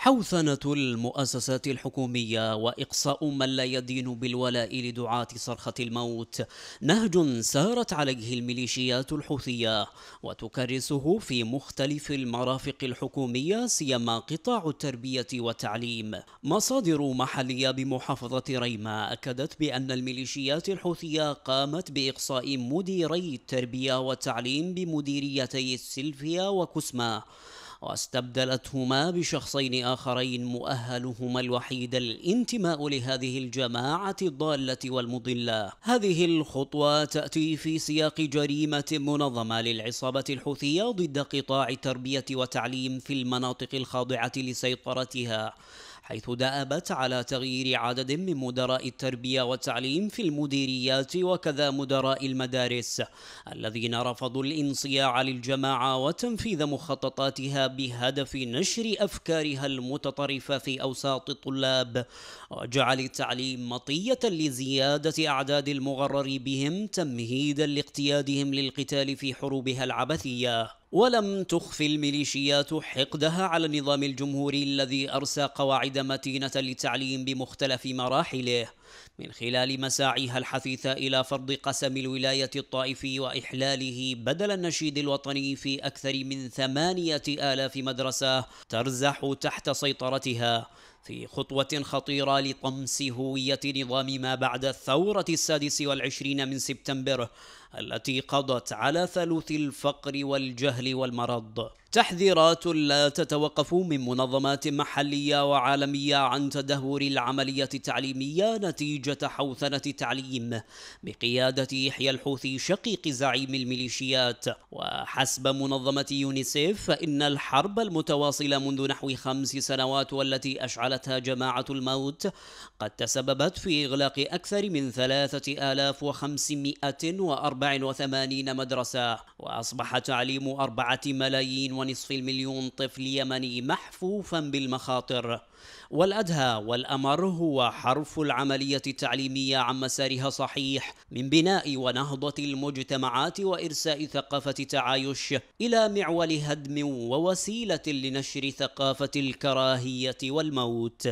حوثنة المؤسسات الحكومية وإقصاء من لا يدين بالولاء لدعاة صرخة الموت نهج سارت عليه الميليشيات الحوثية وتكرسه في مختلف المرافق الحكومية سيما قطاع التربية والتعليم مصادر محلية بمحافظة ريما أكدت بأن الميليشيات الحوثية قامت بإقصاء مديري التربية والتعليم بمديريتي السلفية وكسما واستبدلتهما بشخصين اخرين مؤهلهما الوحيد الانتماء لهذه الجماعه الضاله والمضله هذه الخطوه تاتي في سياق جريمه منظمه للعصابه الحوثيه ضد قطاع التربيه وتعليم في المناطق الخاضعه لسيطرتها حيث دأبت على تغيير عدد من مدراء التربية والتعليم في المديريات وكذا مدراء المدارس الذين رفضوا الانصياع للجماعة وتنفيذ مخططاتها بهدف نشر أفكارها المتطرفة في أوساط الطلاب وجعل التعليم مطية لزيادة أعداد المغرر بهم تمهيدا لاقتيادهم للقتال في حروبها العبثية ولم تخفي الميليشيات حقدها على النظام الجمهوري الذي أرسى قواعد متينة للتعليم بمختلف مراحله من خلال مساعيها الحثيثة إلى فرض قسم الولاية الطائفي وإحلاله بدل النشيد الوطني في أكثر من ثمانية آلاف مدرسة ترزح تحت سيطرتها في خطوة خطيرة لطمس هوية نظام ما بعد الثورة السادس والعشرين من سبتمبر التي قضت على ثلث الفقر والجهل والمرض تحذيرات لا تتوقف من منظمات محلية وعالمية عن تدهور العملية التعليمية نتيجة حوثنة التعليم بقيادة يحيى الحوثي شقيق زعيم الميليشيات وحسب منظمة يونيسيف فإن الحرب المتواصلة منذ نحو خمس سنوات والتي أشعلتها جماعة الموت قد تسببت في إغلاق أكثر من 3584 مدرسة وأصبح تعليم أربعة ملايين ونصف المليون طفل يمني محفوفا بالمخاطر والأدهى والأمر هو حرف العملية التعليمية عن مسارها صحيح من بناء ونهضة المجتمعات وإرساء ثقافة تعايش إلى معول هدم ووسيلة لنشر ثقافة الكراهية والموت